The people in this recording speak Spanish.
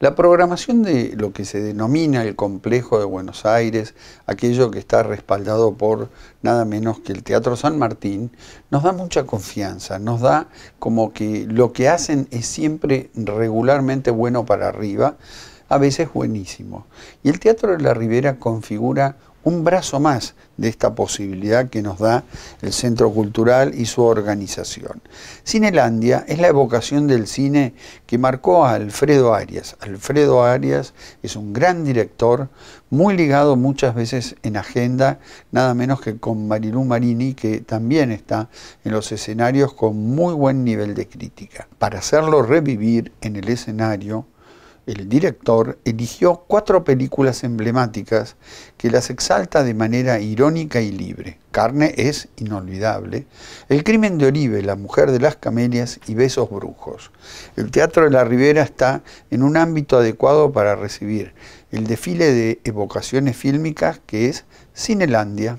La programación de lo que se denomina el complejo de Buenos Aires, aquello que está respaldado por nada menos que el Teatro San Martín, nos da mucha confianza, nos da como que lo que hacen es siempre regularmente bueno para arriba, a veces buenísimo. Y el Teatro de la Ribera configura un brazo más de esta posibilidad que nos da el Centro Cultural y su organización. Cinelandia es la evocación del cine que marcó a Alfredo Arias. Alfredo Arias es un gran director, muy ligado muchas veces en agenda, nada menos que con Marilú Marini, que también está en los escenarios con muy buen nivel de crítica. Para hacerlo revivir en el escenario, el director, eligió cuatro películas emblemáticas que las exalta de manera irónica y libre. Carne es inolvidable, El crimen de Oribe, La mujer de las camelias y Besos brujos. El Teatro de la Ribera está en un ámbito adecuado para recibir el desfile de evocaciones fílmicas que es Cinelandia.